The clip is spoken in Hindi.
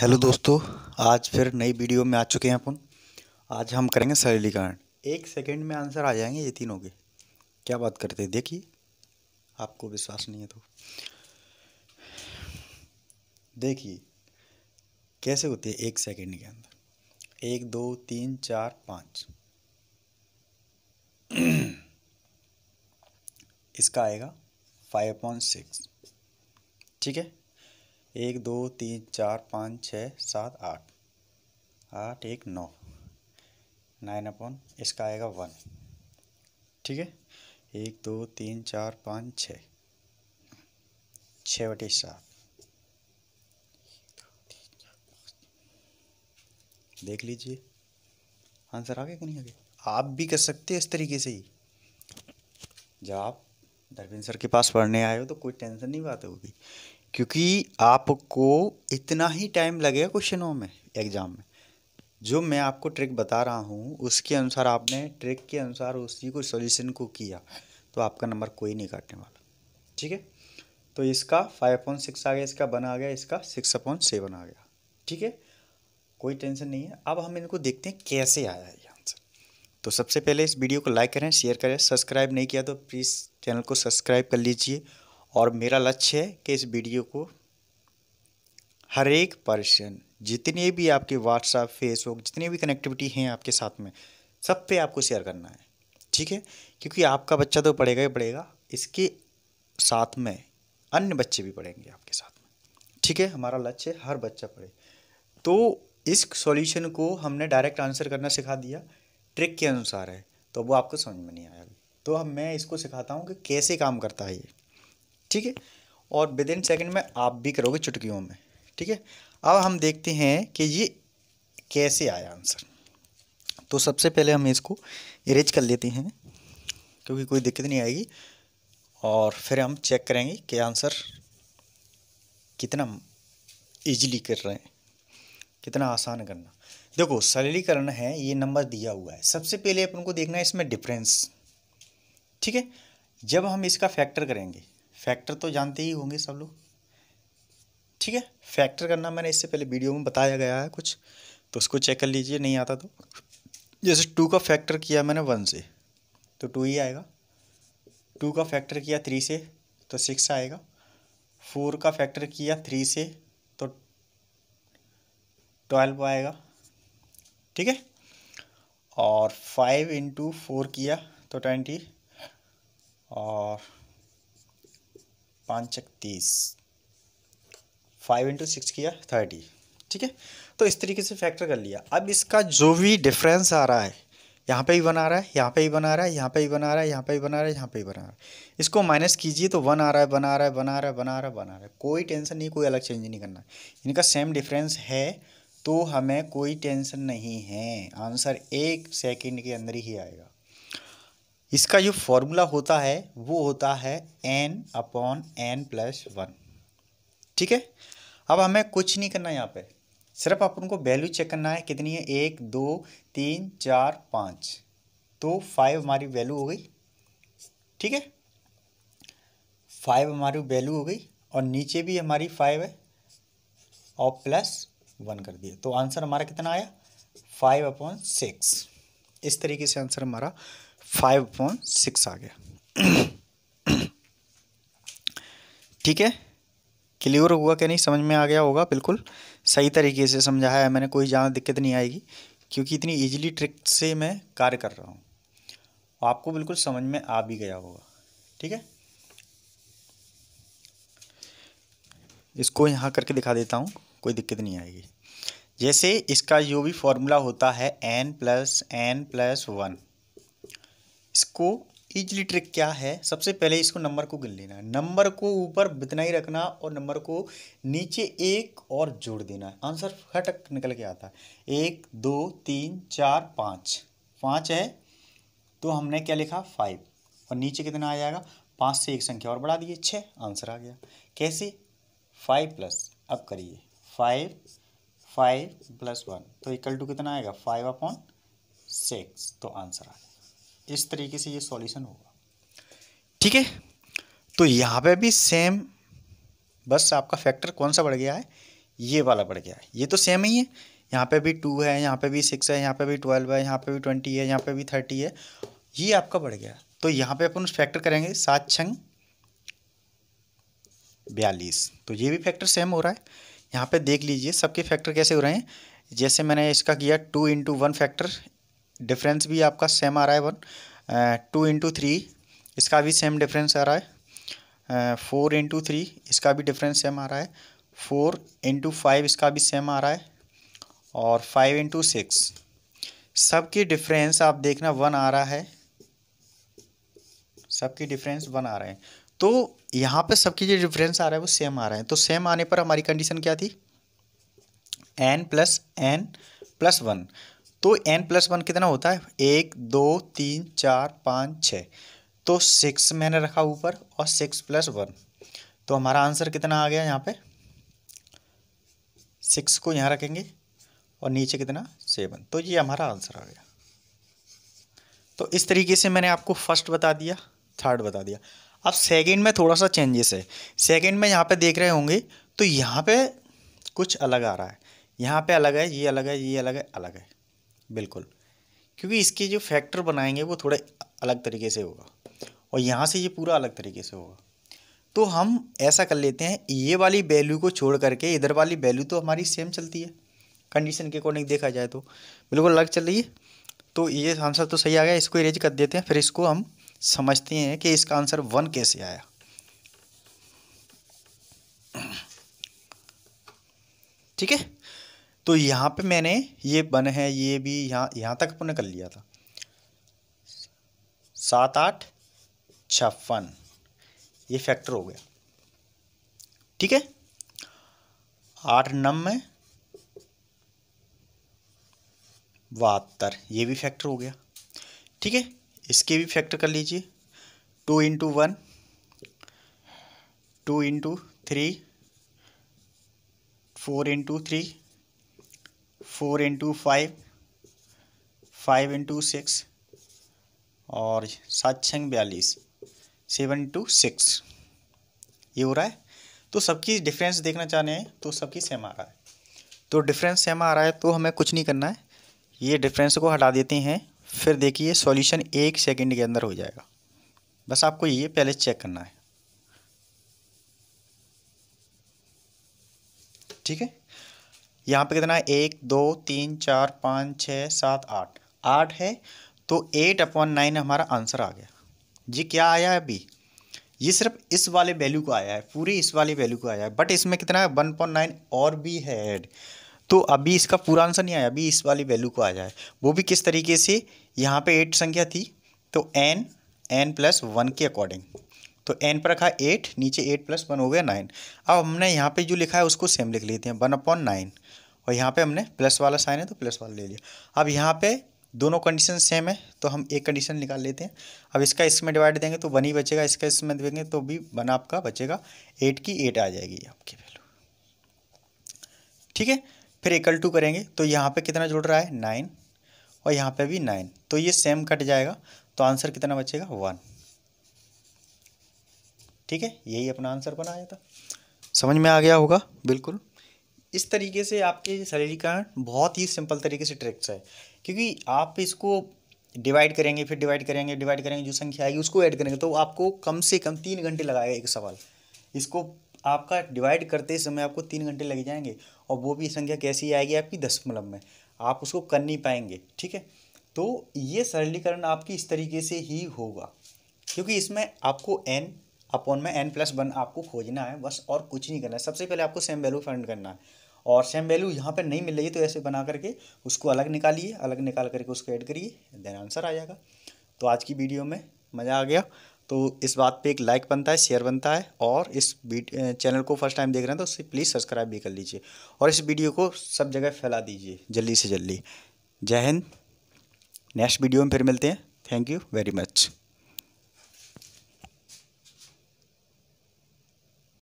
हेलो दोस्तों आज फिर नई वीडियो में आ चुके हैं अपन आज हम करेंगे सरलीकरण एक सेकंड में आंसर आ जाएंगे ये तीनों के क्या बात करते हैं देखिए आपको विश्वास नहीं है तो देखिए कैसे होते हैं एक सेकंड के अंदर एक दो तीन चार पाँच इसका आएगा फाइव पॉइंट सिक्स ठीक है एक दो तीन चार पाँच छः सात आठ आठ एक नौ नाइन अपॉन इसका आएगा वन ठीक है एक दो तीन चार पाँच छ छः बटे सात देख लीजिए आंसर आ गया कि नहीं आ गया आप भी कर सकते हैं इस तरीके से ही जब आप धर्मेंद्र सर के पास पढ़ने आए हो तो कोई टेंशन नहीं बात होगी क्योंकि आपको इतना ही टाइम लगेगा क्वेश्चनों में एग्ज़ाम में जो मैं आपको ट्रिक बता रहा हूँ उसके अनुसार आपने ट्रिक के अनुसार उसी को सॉल्यूशन को किया तो आपका नंबर कोई नहीं काटने वाला ठीक है तो इसका फाइव अपॉइंट सिक्स आ गया इसका बना आ गया इसका सिक्स अपॉइंट सेवन आ गया ठीक है कोई टेंशन नहीं है अब हम इनको देखते हैं कैसे आया है ये आंसर तो सबसे पहले इस वीडियो को लाइक करें शेयर करें सब्सक्राइब नहीं किया तो प्लीज़ चैनल को सब्सक्राइब कर लीजिए और मेरा लक्ष्य है कि इस वीडियो को हर एक पर्सन जितने भी आपके व्हाट्सअप फेसबुक जितने भी कनेक्टिविटी हैं आपके साथ में सब पे आपको शेयर करना है ठीक है क्योंकि आपका बच्चा तो पढ़ेगा ही पढ़ेगा इसके साथ में अन्य बच्चे भी पढ़ेंगे आपके साथ में ठीक है हमारा लक्ष्य है हर बच्चा पढ़े तो इस सॉल्यूशन को हमने डायरेक्ट आंसर करना सिखा दिया ट्रिक के अनुसार है तो वो आपको समझ में नहीं आया तो अब मैं इसको सिखाता हूँ कि कैसे काम करता है ये ठीक है और विद इन सेकेंड में आप भी करोगे चुटकियों में ठीक है अब हम देखते हैं कि ये कैसे आया आंसर तो सबसे पहले हम इसको इरेज कर लेते हैं क्योंकि कोई दिक्कत नहीं आएगी और फिर हम चेक करेंगे कि आंसर कितना इजीली कर रहे हैं कितना आसान करना देखो सरलीकरण है ये नंबर दिया हुआ है सबसे पहले अपन को देखना है इसमें डिफरेंस ठीक है जब हम इसका फैक्टर करेंगे फैक्टर तो जानते ही होंगे सब लोग ठीक है फैक्टर करना मैंने इससे पहले वीडियो में बताया गया है कुछ तो उसको चेक कर लीजिए नहीं आता तो जैसे टू का फैक्टर किया मैंने वन से तो टू ही आएगा टू का फैक्टर किया थ्री से तो सिक्स आएगा फोर का फैक्टर किया थ्री से तो ट्वेल्व आएगा ठीक है और फाइव इंटू फोर किया तो ट्वेंटी और पाँच तीस फाइव इंटू सिक्स किया थर्टी ठीक है तो इस तरीके से फैक्टर कर लिया अब इसका जो भी डिफरेंस आ रहा है यहाँ पे ही बना रहा है यहाँ पे ही बना रहा है यहाँ पे ही बना रहा है यहाँ पे ही बना रहा है यहाँ पे ही बना रहा है इसको माइनस कीजिए तो वन आ रहा है बना रहा है बना रहा है बना रहा है बना रहा है कोई टेंशन नहीं कोई अलग चेंज नहीं करना इनका सेम डिफरेंस है तो हमें कोई टेंशन नहीं है आंसर एक सेकेंड के अंदर ही आएगा इसका जो फॉर्मूला होता है वो होता है N upon N plus one ठीक है अब हमें कुछ नहीं करना यहाँ पे सिर्फ अपन को वैल्यू चेक करना है कितनी है एक दो तीन चार पाँच तो फाइव हमारी वैल्यू हो गई ठीक है फाइव हमारी वैल्यू हो गई और नीचे भी हमारी फाइव है और प्लस वन कर दिया तो आंसर हमारा कितना आया फाइव अपॉन सिक्स इस तरीके से आंसर हमारा फाइव अपॉन सिक्स आ गया ठीक है क्लियर हुआ क्या नहीं समझ में आ गया होगा बिल्कुल सही तरीके से समझाया है मैंने कोई ज़्यादा दिक्कत नहीं आएगी क्योंकि इतनी इजीली ट्रिक से मैं कार्य कर रहा हूँ आपको बिल्कुल समझ में आ भी गया होगा ठीक है इसको यहाँ करके दिखा देता हूँ कोई दिक्कत नहीं आएगी जैसे इसका जो भी फॉर्मूला होता है N plus N plus one इसको इजली ट्रिक क्या है सबसे पहले इसको नंबर को गिन लेना है नंबर को ऊपर बितना ही रखना और नंबर को नीचे एक और जोड़ देना है आंसर फटक निकल के आता है एक दो तीन चार पाँच पाँच है तो हमने क्या लिखा फाइव और नीचे कितना आ जाएगा पाँच से एक संख्या और बढ़ा दिए छः आंसर आ गया कैसे फाइव प्लस अब करिए फाइव फाइव प्लस वन तो इक्वल टू कितना आएगा फाइव अपॉन सिक्स तो आंसर आ गया इस तरीके से ये सॉल्यूशन होगा ठीक है तो यहाँ पे भी सेम बस आपका फैक्टर कौन सा बढ़ गया है ये वाला बढ़ गया है ये तो सेम ही है यहाँ पे भी टू है यहाँ पे भी सिक्स है यहाँ पे भी ट्वेल्व है यहाँ पे भी ट्वेंटी है यहाँ पे भी थर्टी है ये आपका बढ़ गया तो यहाँ पे अपन फैक्टर करेंगे सात छंग बयालीस तो ये भी फैक्टर सेम हो रहा है यहाँ पे देख लीजिए सबके फैक्टर कैसे हो रहे हैं जैसे मैंने इसका किया two into one factor difference भी आपका सेम आ रहा है वन टू इंटू थ्री इसका भी सेम डिफरेंस आ रहा है फोर इंटू थ्री इसका भी डिफरेंस सेम आ रहा है फोर इंटू फाइव इसका भी सेम आ रहा है और फाइव इंटू सिक्स सबकी डिफरेंस आप देखना वन आ रहा है सबकी डिफरेंस वन आ रहे हैं तो यहाँ पे सबकी जो डिफरेंस आ रहा है वो सेम आ रहा है तो सेम आने पर हमारी कंडीशन क्या थी N plus N plus one तो एन प्लस वन कितना होता है एक दो तीन चार पाँच छः तो सिक्स मैंने रखा ऊपर और सिक्स प्लस वन तो हमारा आंसर कितना आ गया यहाँ पे सिक्स को यहाँ रखेंगे और नीचे कितना सेवन तो ये हमारा आंसर आ गया तो इस तरीके से मैंने आपको फर्स्ट बता दिया थर्ड बता दिया अब सेकेंड में थोड़ा सा चेंजेस है सेकेंड में यहाँ पर देख रहे होंगे तो यहाँ पर कुछ अलग आ रहा है यहाँ पे अलग है ये अलग है ये अलग है अलग है बिल्कुल क्योंकि इसके जो फैक्टर बनाएंगे वो थोड़े अलग तरीके से होगा और यहाँ से ये पूरा अलग तरीके से होगा तो हम ऐसा कर लेते हैं ये वाली वैल्यू को छोड़ करके इधर वाली वैल्यू तो हमारी सेम चलती है कंडीशन के अकॉर्डिंग देखा जाए तो बिल्कुल अलग चल रही है तो ये आंसर तो सही आ गया इसको इरेज कर देते हैं फिर इसको हम समझते हैं कि इसका आंसर वन कैसे आया ठीक है तो यहाँ पे मैंने ये बन है ये भी यहाँ यहाँ तक अपने कर लिया था सात आठ छप्पन ये फैक्टर हो गया ठीक है आठ नम में बहत्तर ये भी फैक्टर हो गया ठीक है इसके भी फैक्टर कर लीजिए two into one two into three four into three four into five five into six और सात छंग बयालीस सेवन टू सिक्स ये हो रहा है तो सबकी डिफरेंस देखना चाह रहे हैं तो सबकी सेम आ रहा है तो डिफरेंस सेम आ रहा है तो हमें कुछ नहीं करना है ये डिफरेंस को हटा देते हैं फिर देखिए सॉल्यूशन एक सेकंड के अंदर हो जाएगा बस आपको ये पहले चेक करना है ठीक है यहाँ पे कितना है एक दो तीन चार पाँच छः सात आठ आठ है तो एट अपॉन नाइन हमारा आंसर आ गया जी क्या आया है अभी ये सिर्फ इस वाले वैल्यू को आया है पूरी इस वाले वैल्यू को आया है बट इसमें कितना है वन पॉइंट नाइन और भी है ऐड तो अभी इसका पूरा आंसर नहीं आया अभी इस वाली वैल्यू को आया है वो भी किस तरीके से यहाँ पे एट संख्या थी तो एन एन प्लस वन के अकॉर्डिंग तो एन पर रखा एट नीचे एट प्लस वन हो गया नाइन अब हमने यहाँ पे जो लिखा है उसको सेम लिख लेते हैं वन अपॉन नाइन और यहाँ पे हमने प्लस वाला साइन है तो प्लस वाला ले लिया अब यहाँ पे दोनों कंडीशन सेम है तो हम एक कंडीशन निकाल लेते हैं अब इसका इसमें डिवाइड देंगे तो वन ही बचेगा इसका इसमें देंगे तो भी वन आपका बचेगा एट की एट आ जाएगी आपकी वैल्यू ठीक है फिर एकल टू करेंगे तो यहाँ पर कितना जुड़ रहा है नाइन और यहाँ पर भी नाइन तो ये सेम कट जाएगा तो आंसर कितना बचेगा वन ठीक है यही अपना आंसर बना था समझ में आ गया होगा बिल्कुल इस तरीके से आपके सरलीकरण बहुत ही सिंपल तरीके से ट्रिक्स है क्योंकि आप इसको डिवाइड करेंगे फिर डिवाइड करेंगे डिवाइड करेंगे जो संख्या आएगी उसको ऐड करेंगे तो आपको कम से कम तीन घंटे लगाएगा एक सवाल इसको आपका डिवाइड करते समय आपको तीन घंटे लग जाएंगे और वो भी संख्या कैसी आएगी आपकी दशमलव में आप उसको कर नहीं पाएंगे ठीक है तो ये सरलीकरण आपकी इस तरीके से ही होगा क्योंकि इसमें आपको एन अपॉन में एन प्लस वन आपको खोजना है बस और कुछ नहीं करना है सबसे पहले आपको सेम वैल्यू फाइंड करना है और सेम वैल्यू यहाँ पर नहीं मिल रही तो ऐसे बना करके उसको अलग निकालिए अलग निकाल करके उसको ऐड करिए देन आंसर आ जाएगा तो आज की वीडियो में मज़ा आ गया तो इस बात पे एक लाइक बनता है शेयर बनता है और इस चैनल को फर्स्ट टाइम देख रहे हैं तो उसे प्लीज़ सब्सक्राइब भी कर लीजिए और इस वीडियो को सब जगह फैला दीजिए जल्दी से जल्दी जय हिंद नेक्स्ट वीडियो में फिर मिलते हैं थैंक यू वेरी मच